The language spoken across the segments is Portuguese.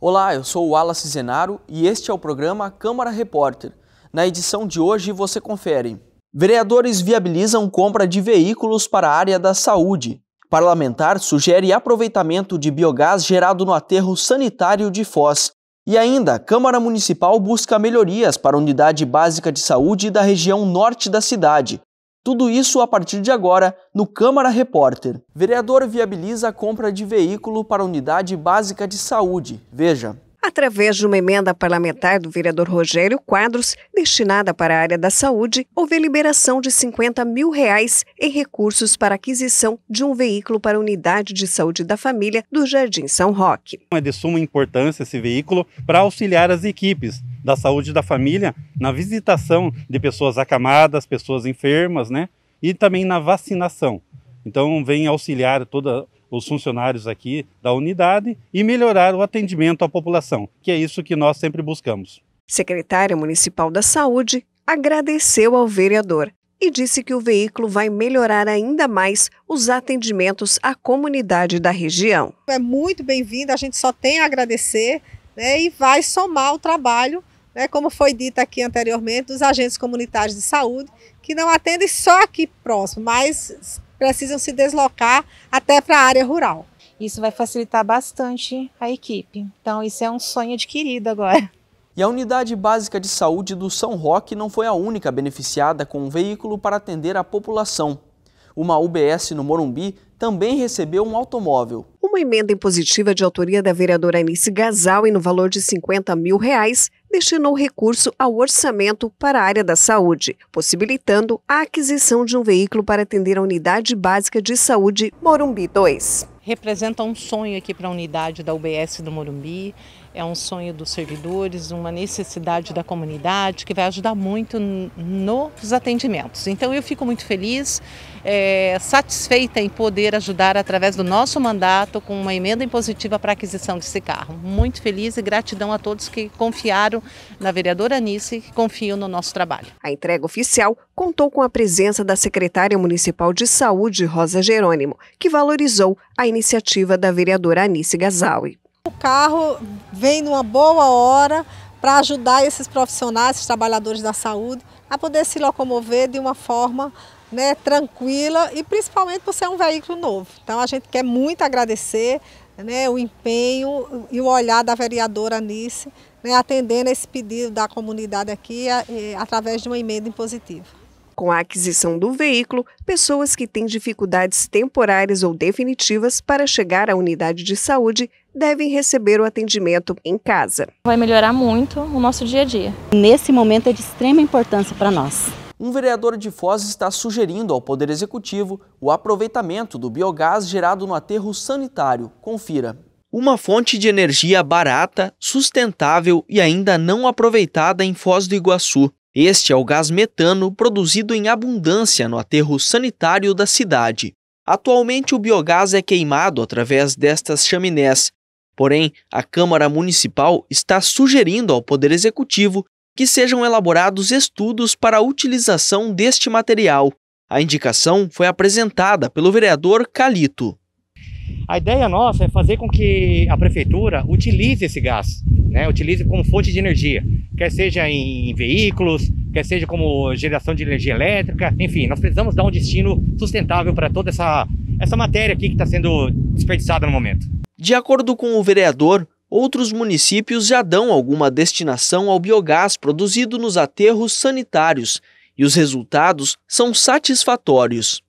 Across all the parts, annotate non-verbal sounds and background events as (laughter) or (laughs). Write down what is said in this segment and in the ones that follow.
Olá, eu sou o Wallace Zenaro e este é o programa Câmara Repórter. Na edição de hoje você confere. Vereadores viabilizam compra de veículos para a área da saúde. Parlamentar sugere aproveitamento de biogás gerado no aterro sanitário de Foz. E ainda, Câmara Municipal busca melhorias para a unidade básica de saúde da região norte da cidade. Tudo isso a partir de agora no Câmara Repórter. Vereador viabiliza a compra de veículo para unidade básica de saúde. Veja, através de uma emenda parlamentar do vereador Rogério Quadros, destinada para a área da saúde, houve liberação de 50 mil reais em recursos para aquisição de um veículo para a unidade de saúde da família do Jardim São Roque. É de suma importância esse veículo para auxiliar as equipes da saúde da família na visitação de pessoas acamadas, pessoas enfermas, né? E também na vacinação. Então, vem auxiliar toda os funcionários aqui da unidade e melhorar o atendimento à população, que é isso que nós sempre buscamos. Secretária Municipal da Saúde agradeceu ao vereador e disse que o veículo vai melhorar ainda mais os atendimentos à comunidade da região. É muito bem-vindo, a gente só tem a agradecer né, e vai somar o trabalho, né, como foi dito aqui anteriormente, dos agentes comunitários de saúde, que não atendem só aqui próximo, mas precisam se deslocar até para a área rural. Isso vai facilitar bastante a equipe. Então, isso é um sonho adquirido agora. (laughs) E a Unidade Básica de Saúde do São Roque não foi a única beneficiada com um veículo para atender a população. Uma UBS no Morumbi também recebeu um automóvel. Uma emenda impositiva de autoria da vereadora Anice Gazal e no valor de 50 mil reais destinou recurso ao orçamento para a área da saúde, possibilitando a aquisição de um veículo para atender a Unidade Básica de Saúde Morumbi 2. Representa um sonho aqui para a unidade da UBS do Morumbi é um sonho dos servidores, uma necessidade da comunidade que vai ajudar muito nos atendimentos. Então eu fico muito feliz, é, satisfeita em poder ajudar através do nosso mandato com uma emenda impositiva para a aquisição desse carro. Muito feliz e gratidão a todos que confiaram na vereadora Anice que confiam no nosso trabalho. A entrega oficial contou com a presença da secretária municipal de saúde, Rosa Jerônimo, que valorizou a iniciativa da vereadora Anice Gazaui carro vem numa boa hora para ajudar esses profissionais, esses trabalhadores da saúde, a poder se locomover de uma forma né, tranquila e principalmente por ser um veículo novo. Então a gente quer muito agradecer né, o empenho e o olhar da vereadora Nice né, atendendo esse pedido da comunidade aqui a, eh, através de uma emenda impositiva com a aquisição do veículo, pessoas que têm dificuldades temporárias ou definitivas para chegar à unidade de saúde devem receber o atendimento em casa. Vai melhorar muito o nosso dia a dia. Nesse momento é de extrema importância para nós. Um vereador de Foz está sugerindo ao Poder Executivo o aproveitamento do biogás gerado no aterro sanitário. Confira. Uma fonte de energia barata, sustentável e ainda não aproveitada em Foz do Iguaçu. Este é o gás metano produzido em abundância no aterro sanitário da cidade. Atualmente, o biogás é queimado através destas chaminés. Porém, a Câmara Municipal está sugerindo ao Poder Executivo que sejam elaborados estudos para a utilização deste material. A indicação foi apresentada pelo vereador Calito. A ideia nossa é fazer com que a prefeitura utilize esse gás, né? utilize como fonte de energia quer seja em veículos, quer seja como geração de energia elétrica, enfim, nós precisamos dar um destino sustentável para toda essa, essa matéria aqui que está sendo desperdiçada no momento. De acordo com o vereador, outros municípios já dão alguma destinação ao biogás produzido nos aterros sanitários e os resultados são satisfatórios.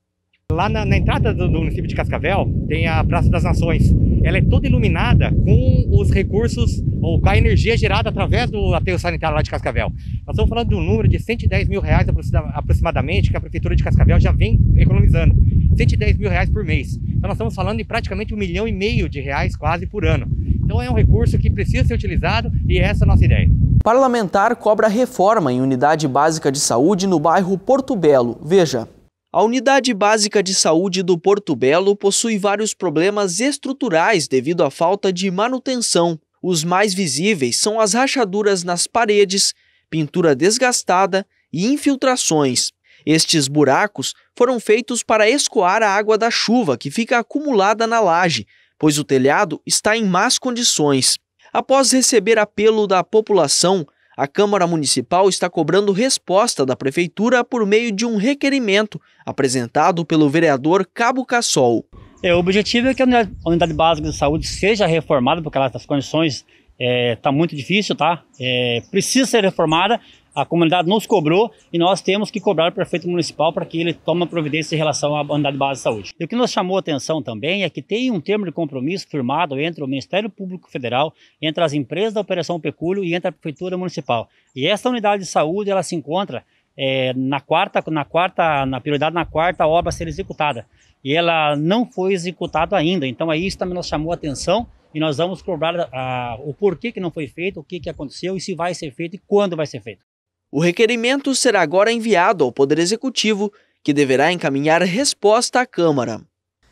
Lá na, na entrada do, do, município de Cascavel tem a Praça das Nações. Ela é toda iluminada com os recursos ou com a energia gerada através do aterro sanitário lá de Cascavel. Nós estamos falando de um número de 110 mil reais aproximadamente que a prefeitura de Cascavel já vem economizando. 110 mil reais por mês. Então nós estamos falando de praticamente um milhão e meio de reais quase por ano. Então é um recurso que precisa ser utilizado e é essa é a nossa ideia. Parlamentar cobra reforma em unidade básica de saúde no bairro Porto Belo. Veja. A unidade básica de saúde do Porto Belo possui vários problemas estruturais devido à falta de manutenção. Os mais visíveis são as rachaduras nas paredes, pintura desgastada e infiltrações. Estes buracos foram feitos para escoar a água da chuva que fica acumulada na laje, pois o telhado está em más condições. Após receber apelo da população, a Câmara Municipal está cobrando resposta da Prefeitura por meio de um requerimento apresentado pelo vereador Cabo Cassol. É, o objetivo é que a unidade básica de saúde seja reformada, porque ela, as condições estão é, tá muito difíceis, tá? É, precisa ser reformada a comunidade nos cobrou e nós temos que cobrar o prefeito municipal para que ele tome providência em relação à unidade base de saúde. E o que nos chamou a atenção também é que tem um termo de compromisso firmado entre o Ministério Público Federal, entre as empresas da Operação Pecúlio e entre a Prefeitura Municipal. E essa unidade de saúde, ela se encontra é, na quarta, na quarta, na prioridade na quarta obra a ser executada. E ela não foi executada ainda. Então aí isso também nos chamou a atenção e nós vamos cobrar ah, o porquê que não foi feito, o que, que aconteceu e se vai ser feito e quando vai ser feito. O requerimento será agora enviado ao Poder Executivo, que deverá encaminhar resposta à Câmara.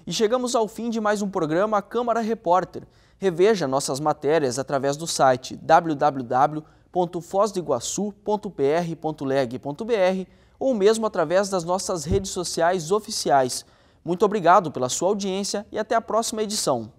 E chegamos ao fim de mais um programa Câmara Repórter. Reveja nossas matérias através do site www.fozdoiguaçu.pr.leg.br ou mesmo através das nossas redes sociais oficiais. Muito obrigado pela sua audiência e até a próxima edição.